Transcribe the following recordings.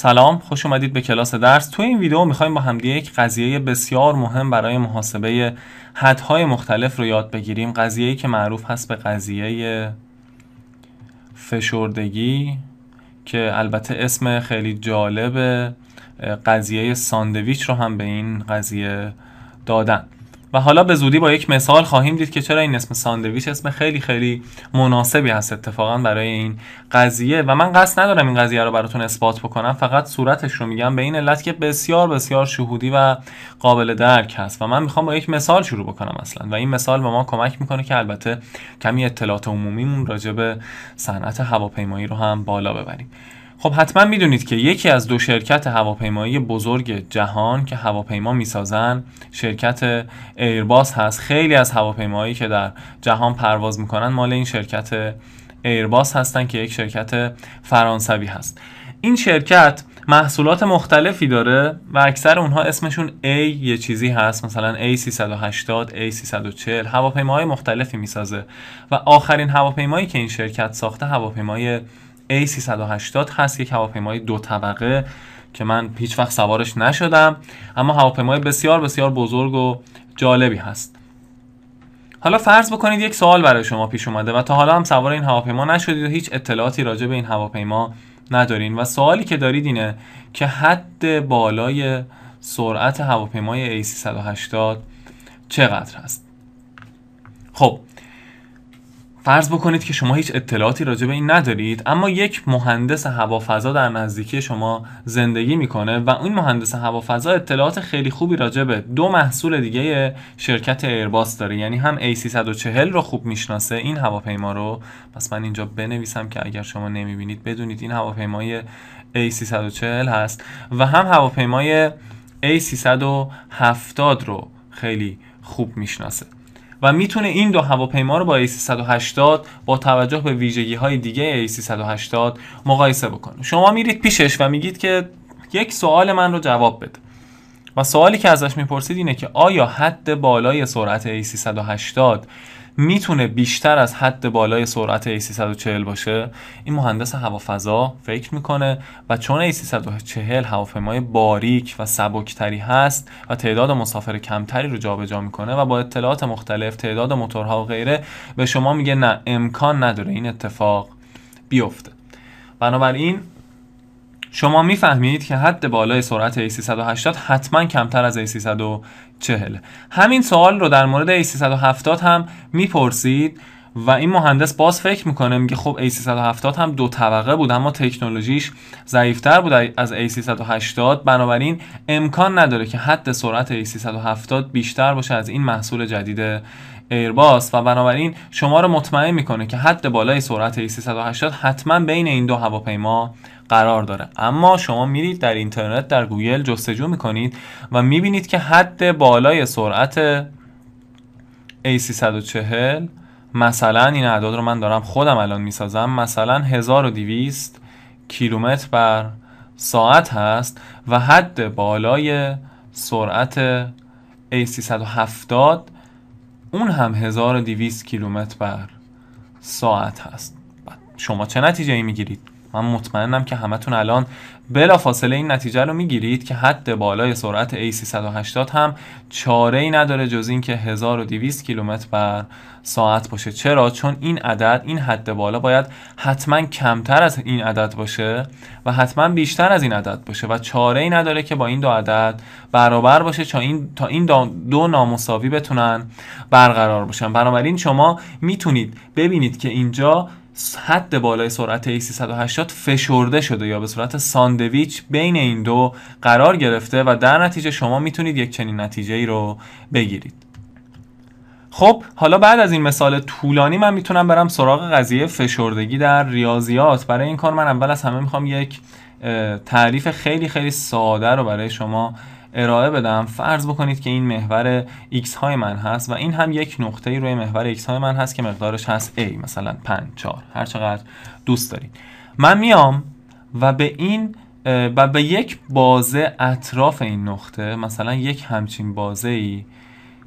سلام خوش اومدید به کلاس درس تو این ویدیو میخوایم با همدیگه یک قضیه بسیار مهم برای محاسبه حدهای مختلف رو یاد بگیریم قضیه‌ای که معروف هست به قضیه فشردگی که البته اسم خیلی جالب قضیه ساندویچ رو هم به این قضیه دادن و حالا به زودی با یک مثال خواهیم دید که چرا این اسم ساندویچ اسم خیلی خیلی مناسبی هست اتفاقا برای این قضیه و من قصد ندارم این قضیه رو براتون اثبات بکنم فقط صورتش رو میگم به این علت که بسیار بسیار شهودی و قابل درک هست و من میخوام با یک مثال شروع بکنم اصلا و این مثال به ما کمک میکنه که البته کمی اطلاعات عمومیمون راجع به صنعت هواپیمایی رو هم بالا ببریم خب حتما میدونید که یکی از دو شرکت هواپیمایی بزرگ جهان که هواپیما میسازن شرکت ایرباس هست خیلی از هواپیمایی که در جهان پرواز میکنن مال این شرکت ایرباس هستن که یک شرکت فرانسوی هست این شرکت محصولات مختلفی داره و اکثر اونها اسمشون A یه چیزی هست مثلا A380 A340 هواپیماهای مختلفی میسازه و آخرین هواپیمایی که این شرکت ساخته هواپیمای A380 هست یک هواپیمای دو طبقه که من هیچ وقت سوارش نشدم اما هواپیمای بسیار بسیار بزرگ و جالبی هست حالا فرض بکنید یک سوال برای شما پیش اومده و تا حالا هم سوار این هواپیما نشدید و هیچ اطلاعاتی راجع به این هواپیما ندارین و سوالی که دارید اینه که حد بالای سرعت هواپیمای A380 چقدر هست خب فرض بکنید که شما هیچ اطلاعاتی راجع به این ندارید اما یک مهندس هوافضا در نزدیکی شما زندگی میکنه و این مهندس هوافضا اطلاعات خیلی خوبی راجع به دو محصول دیگه شرکت ایرباس داره یعنی هم A340 رو خوب میشناسه این هواپیما رو پس من اینجا بنویسم که اگر شما نمیبینید بدونید این هواپیمای A340 هست و هم هواپیمای A370 رو خیلی خوب میشناسه و میتونه این دو هواپیما رو با a 180 با توجه به ویژگی های دیگه a 180 مقایسه بکنه شما میرید پیشش و میگید که یک سوال من رو جواب بده و سوالی که ازش میپرسید اینه که آیا حد بالای سرعت a 180 میتونه بیشتر از حد بالای سرعت A340 باشه این مهندس هوافضا فکر میکنه و چون A340 هواپیمای باریک و سبکتری هست و تعداد مسافر کمتری رو جابجا میکنه و با اطلاعات مختلف تعداد موتورها و غیره به شما میگه نه امکان نداره این اتفاق بیفته بنابراین شما میفهمید که حد بالای سرعت A380 حتما کمتر از A340 همین سوال رو در مورد A370 هم میپرسید و این مهندس باز فکر میکنه میگه خب A370 هم دو طبقه بود اما تکنولوژیش ضعیفتر بود از A380 بنابراین امکان نداره که حد سرعت A370 بیشتر باشه از این محصول جدید ایرباس و بنابراین شما رو مطمئن میکنه که حد بالای سرعت A380 حتما بین این دو هواپیما قرار داره اما شما میرید در اینترنت در گوگل جستجو میکنید و میبینید که حد بالای سرعت A340 مثلا این اعداد رو من دارم خودم الان میسازم مثلا 1200 کیلومتر بر ساعت هست و حد بالای سرعت A370 اون هم 1200 کیلومتر بر ساعت هست شما چه نتیجه ای میگیرید من مطمئنم که همتون الان فاصله این نتیجه رو میگیرید که حد بالای سرعت A380 هم چاره ای نداره جز اینکه 1200 کیلومتر بر ساعت باشه چرا چون این عدد این حد بالا باید حتما کمتر از این عدد باشه و حتما بیشتر از این عدد باشه و چاره ای نداره که با این دو عدد برابر باشه تا این تا این دو نامساوی بتونن برقرار باشن بنابراین شما میتونید ببینید که اینجا حد بالای سرعت X380 فشرده شده یا به صورت ساندویچ بین این دو قرار گرفته و در نتیجه شما میتونید یک چنین نتیجه ای رو بگیرید خب حالا بعد از این مثال طولانی من میتونم برم سراغ قضیه فشردگی در ریاضیات برای این کار من اول از همه میخوام یک تعریف خیلی خیلی ساده رو برای شما ارائه بدم فرض بکنید که این محور x های من هست و این هم یک نقطه روی محور x های من هست که مقدارش هست a مثلا 5 4 هر چقدر دوست دارید من میام و به این و به یک بازه اطراف این نقطه مثلا یک همچین بازه ای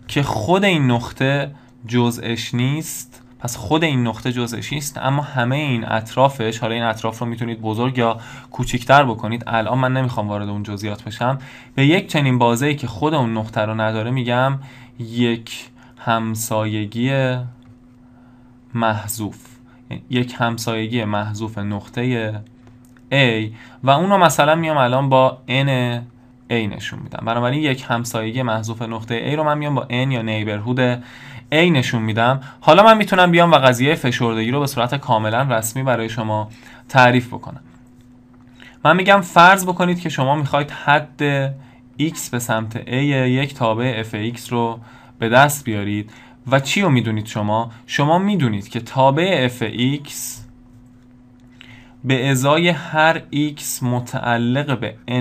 که خود این نقطه جزءش نیست پس خود این نقطه جزش نیست اما همه این اطرافش حالا این اطراف رو میتونید بزرگ یا کوچیکتر بکنید الان من نمیخوام وارد اون جزئیات بشم به یک چنین بازه که خود اون نقطه رو نداره میگم یک همسایگی محذوف یک همسایگی محذوف نقطه A و اون رو مثلا میام الان با N A نشون میدم بنابراین یک همسایگی محذوف نقطه A رو من میام با N یا نیبرهود A نشون میدم حالا من میتونم بیام و قضیه فشردگی رو به صورت کاملا رسمی برای شما تعریف بکنم من میگم فرض بکنید که شما میخواید حد x به سمت a یک تابع fx رو به دست بیارید و چی رو میدونید شما؟ شما میدونید که تابع fx به ازای هر x متعلق به A،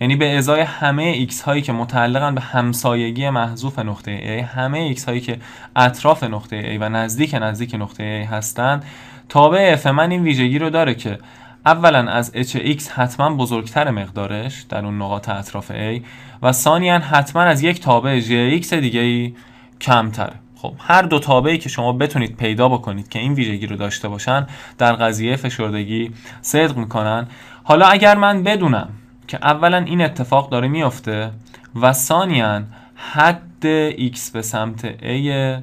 یعنی به ازای همه x هایی که متعلقن به همسایگی محذوف نقطه a همه x هایی که اطراف نقطه a و نزدیک نزدیک نقطه a هستند تابع f من این ویژگی رو داره که اولا از x حتما بزرگتر مقدارش در اون نقاط اطراف a و ثانیا حتما از یک تابع x دیگه ای کمتره خب هر دو تابعی که شما بتونید پیدا بکنید که این ویژگی رو داشته باشن در قضیه فشردگی صدق میکنن حالا اگر من بدونم که اولا این اتفاق داره میافته و ثانیا حد x به سمت a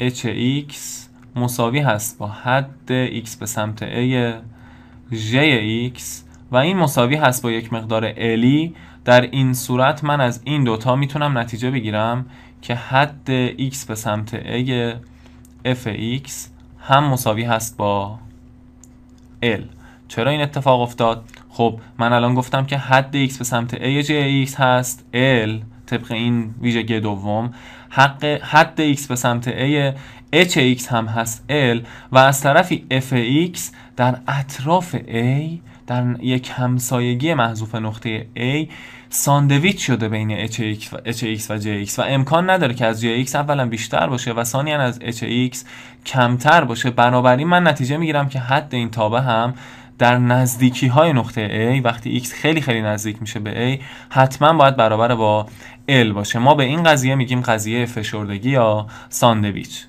hx مساوی هست با حد x به سمت a jx و این مساوی هست با یک مقدار الی e. در این صورت من از این دوتا میتونم نتیجه بگیرم که حد x به سمت a اف هم مساوی هست با l چرا این اتفاق افتاد؟ خب من الان گفتم که حد x به سمت a j x هست l طبق این ویژگی دوم حق حد x به سمت a h ایکس هم هست l و از طرفی f ایکس در اطراف a در یک همسایگی محذوف نقطه A ساندویچ شده بین HX و JX و امکان نداره که از JX اولا بیشتر باشه و ثانیا از HX کمتر باشه بنابراین من نتیجه میگیرم که حد این تابه هم در نزدیکی های نقطه A وقتی X خیلی خیلی نزدیک میشه به A حتما باید برابر با L باشه ما به این قضیه میگیم قضیه فشردگی یا ساندویچ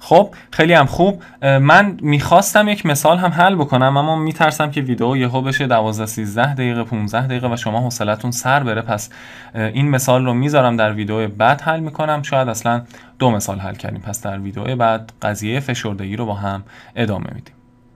خب خیلی هم خوب من میخواستم یک مثال هم حل بکنم اما میترسم که ویدیو یهو بشه 12 13 دقیقه 15 دقیقه و شما حوصلتون سر بره پس این مثال رو میذارم در ویدیو بعد حل میکنم شاید اصلا دو مثال حل کردیم پس در ویدیو بعد قضیه فشردگی رو با هم ادامه میدیم